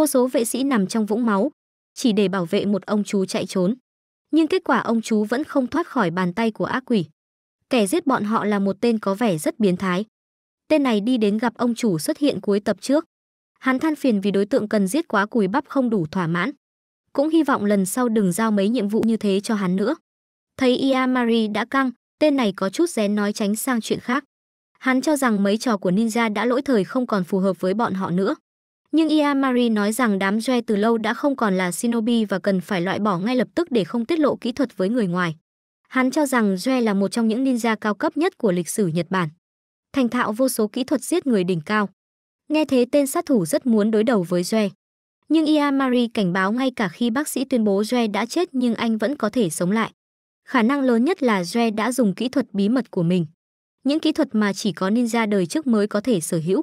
vô số vệ sĩ nằm trong vũng máu, chỉ để bảo vệ một ông chú chạy trốn. Nhưng kết quả ông chú vẫn không thoát khỏi bàn tay của ác quỷ. Kẻ giết bọn họ là một tên có vẻ rất biến thái. Tên này đi đến gặp ông chủ xuất hiện cuối tập trước. Hắn than phiền vì đối tượng cần giết quá cùi bắp không đủ thỏa mãn. Cũng hy vọng lần sau đừng giao mấy nhiệm vụ như thế cho hắn nữa. Thấy Iamari đã căng, tên này có chút rén nói tránh sang chuyện khác. Hắn cho rằng mấy trò của ninja đã lỗi thời không còn phù hợp với bọn họ nữa. Nhưng Iamari nói rằng đám Joe từ lâu đã không còn là shinobi và cần phải loại bỏ ngay lập tức để không tiết lộ kỹ thuật với người ngoài. Hắn cho rằng Joe là một trong những ninja cao cấp nhất của lịch sử Nhật Bản. Thành thạo vô số kỹ thuật giết người đỉnh cao. Nghe thế tên sát thủ rất muốn đối đầu với Joe. Nhưng Iamari cảnh báo ngay cả khi bác sĩ tuyên bố Joe đã chết nhưng anh vẫn có thể sống lại. Khả năng lớn nhất là Joe đã dùng kỹ thuật bí mật của mình. Những kỹ thuật mà chỉ có ninja đời trước mới có thể sở hữu.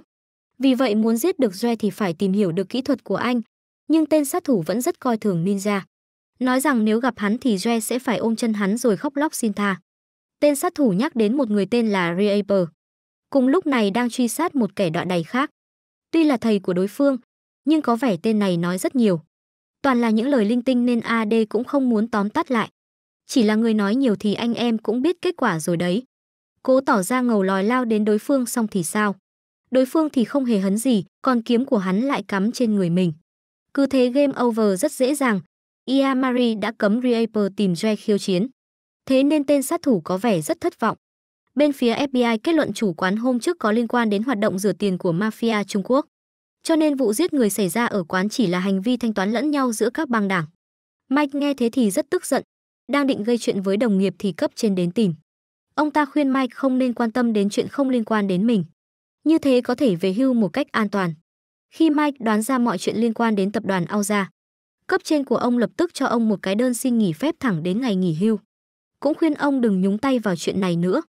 Vì vậy muốn giết được Joe thì phải tìm hiểu được kỹ thuật của anh, nhưng tên sát thủ vẫn rất coi thường ninja. Nói rằng nếu gặp hắn thì Joe sẽ phải ôm chân hắn rồi khóc lóc xin tha. Tên sát thủ nhắc đến một người tên là Reaper. Cùng lúc này đang truy sát một kẻ đoạn đầy khác. Tuy là thầy của đối phương, nhưng có vẻ tên này nói rất nhiều. Toàn là những lời linh tinh nên AD cũng không muốn tóm tắt lại. Chỉ là người nói nhiều thì anh em cũng biết kết quả rồi đấy. Cố tỏ ra ngầu lòi lao đến đối phương xong thì sao? đối phương thì không hề hấn gì, còn kiếm của hắn lại cắm trên người mình. Cứ thế game over rất dễ dàng. Iamari đã cấm Reaper tìm Joe khiêu chiến. Thế nên tên sát thủ có vẻ rất thất vọng. Bên phía FBI kết luận chủ quán hôm trước có liên quan đến hoạt động rửa tiền của mafia Trung Quốc. Cho nên vụ giết người xảy ra ở quán chỉ là hành vi thanh toán lẫn nhau giữa các băng đảng. Mike nghe thế thì rất tức giận. Đang định gây chuyện với đồng nghiệp thì cấp trên đến tìm. Ông ta khuyên Mike không nên quan tâm đến chuyện không liên quan đến mình như thế có thể về hưu một cách an toàn. Khi Mike đoán ra mọi chuyện liên quan đến tập đoàn Auza, cấp trên của ông lập tức cho ông một cái đơn xin nghỉ phép thẳng đến ngày nghỉ hưu. Cũng khuyên ông đừng nhúng tay vào chuyện này nữa.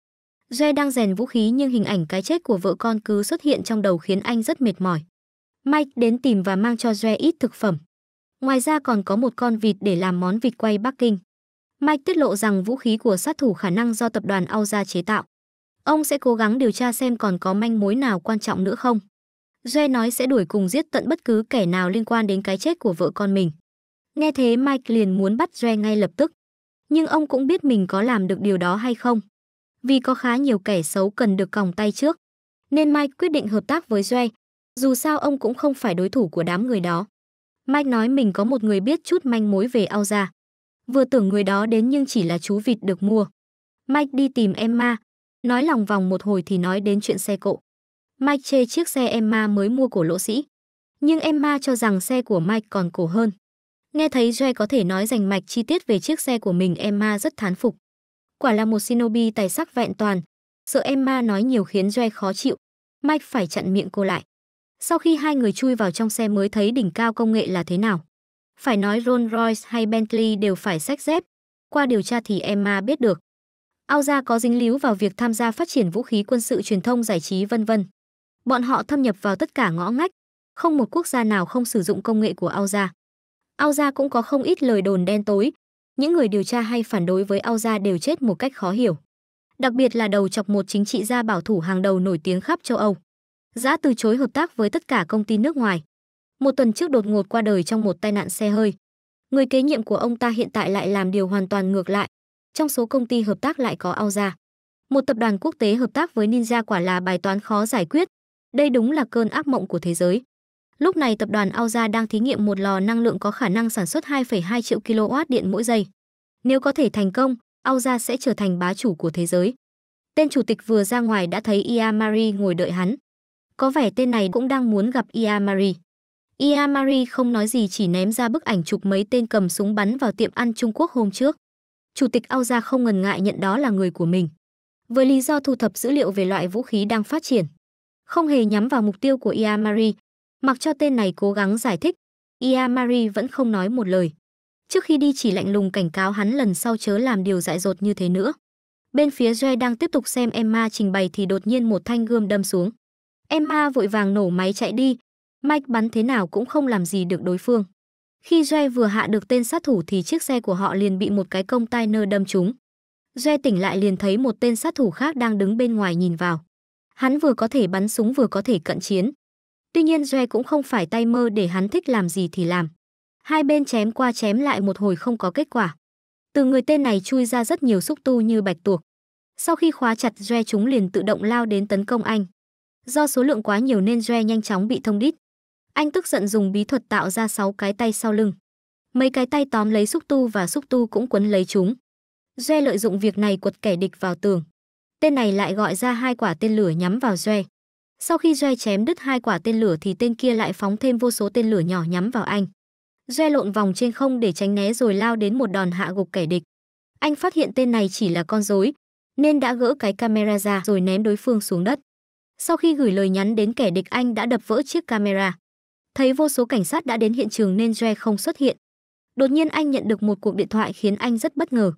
Joe đang rèn vũ khí nhưng hình ảnh cái chết của vợ con cứ xuất hiện trong đầu khiến anh rất mệt mỏi. Mike đến tìm và mang cho Joe ít thực phẩm. Ngoài ra còn có một con vịt để làm món vịt quay Bắc Kinh. Mike tiết lộ rằng vũ khí của sát thủ khả năng do tập đoàn Auza chế tạo. Ông sẽ cố gắng điều tra xem còn có manh mối nào quan trọng nữa không. Joe nói sẽ đuổi cùng giết tận bất cứ kẻ nào liên quan đến cái chết của vợ con mình. Nghe thế Mike liền muốn bắt Joe ngay lập tức. Nhưng ông cũng biết mình có làm được điều đó hay không. Vì có khá nhiều kẻ xấu cần được còng tay trước. Nên Mike quyết định hợp tác với Joe. Dù sao ông cũng không phải đối thủ của đám người đó. Mike nói mình có một người biết chút manh mối về Ao ra. Vừa tưởng người đó đến nhưng chỉ là chú vịt được mua. Mike đi tìm Emma, Nói lòng vòng một hồi thì nói đến chuyện xe cộ. Mike chê chiếc xe Emma mới mua của lỗ sĩ. Nhưng Emma cho rằng xe của Mike còn cổ hơn. Nghe thấy Joe có thể nói rành mạch chi tiết về chiếc xe của mình Emma rất thán phục. Quả là một shinobi tài sắc vẹn toàn. Sợ Emma nói nhiều khiến Joe khó chịu. Mike phải chặn miệng cô lại. Sau khi hai người chui vào trong xe mới thấy đỉnh cao công nghệ là thế nào. Phải nói Rolls Royce hay Bentley đều phải sách dép. Qua điều tra thì Emma biết được. Ao gia có dính líu vào việc tham gia phát triển vũ khí quân sự truyền thông giải trí vân vân. Bọn họ thâm nhập vào tất cả ngõ ngách, không một quốc gia nào không sử dụng công nghệ của Ao gia. Ao gia cũng có không ít lời đồn đen tối, những người điều tra hay phản đối với Ao gia đều chết một cách khó hiểu. Đặc biệt là đầu chọc một chính trị gia bảo thủ hàng đầu nổi tiếng khắp châu Âu. Giã từ chối hợp tác với tất cả công ty nước ngoài. Một tuần trước đột ngột qua đời trong một tai nạn xe hơi. Người kế nhiệm của ông ta hiện tại lại làm điều hoàn toàn ngược lại, trong số công ty hợp tác lại có Aoza. Một tập đoàn quốc tế hợp tác với Ninja quả là bài toán khó giải quyết. Đây đúng là cơn ác mộng của thế giới. Lúc này tập đoàn Aoza đang thí nghiệm một lò năng lượng có khả năng sản xuất 2,2 triệu kW điện mỗi giây. Nếu có thể thành công, Aoza sẽ trở thành bá chủ của thế giới. Tên chủ tịch vừa ra ngoài đã thấy Iamari ngồi đợi hắn. Có vẻ tên này cũng đang muốn gặp Iamari. Iamari không nói gì chỉ ném ra bức ảnh chụp mấy tên cầm súng bắn vào tiệm ăn Trung Quốc hôm trước chủ tịch Ao Gia không ngần ngại nhận đó là người của mình. Với lý do thu thập dữ liệu về loại vũ khí đang phát triển, không hề nhắm vào mục tiêu của Iamari, mặc cho tên này cố gắng giải thích, Iamari vẫn không nói một lời. Trước khi đi chỉ lạnh lùng cảnh cáo hắn lần sau chớ làm điều dại dột như thế nữa. Bên phía Joe đang tiếp tục xem Emma trình bày thì đột nhiên một thanh gươm đâm xuống. Emma vội vàng nổ máy chạy đi, Mike bắn thế nào cũng không làm gì được đối phương. Khi Joe vừa hạ được tên sát thủ thì chiếc xe của họ liền bị một cái công tay nơ đâm trúng. Joe tỉnh lại liền thấy một tên sát thủ khác đang đứng bên ngoài nhìn vào. Hắn vừa có thể bắn súng vừa có thể cận chiến. Tuy nhiên Joe cũng không phải tay mơ để hắn thích làm gì thì làm. Hai bên chém qua chém lại một hồi không có kết quả. Từ người tên này chui ra rất nhiều xúc tu như bạch tuộc. Sau khi khóa chặt Joe chúng liền tự động lao đến tấn công anh. Do số lượng quá nhiều nên Joe nhanh chóng bị thông đít. Anh tức giận dùng bí thuật tạo ra 6 cái tay sau lưng. Mấy cái tay tóm lấy xúc tu và xúc tu cũng quấn lấy chúng. Doe lợi dụng việc này quật kẻ địch vào tường. Tên này lại gọi ra hai quả tên lửa nhắm vào Doe. Sau khi Doe chém đứt hai quả tên lửa thì tên kia lại phóng thêm vô số tên lửa nhỏ nhắm vào anh. Doe lộn vòng trên không để tránh né rồi lao đến một đòn hạ gục kẻ địch. Anh phát hiện tên này chỉ là con rối, nên đã gỡ cái camera ra rồi ném đối phương xuống đất. Sau khi gửi lời nhắn đến kẻ địch anh đã đập vỡ chiếc camera. Thấy vô số cảnh sát đã đến hiện trường nên Joe không xuất hiện. Đột nhiên anh nhận được một cuộc điện thoại khiến anh rất bất ngờ.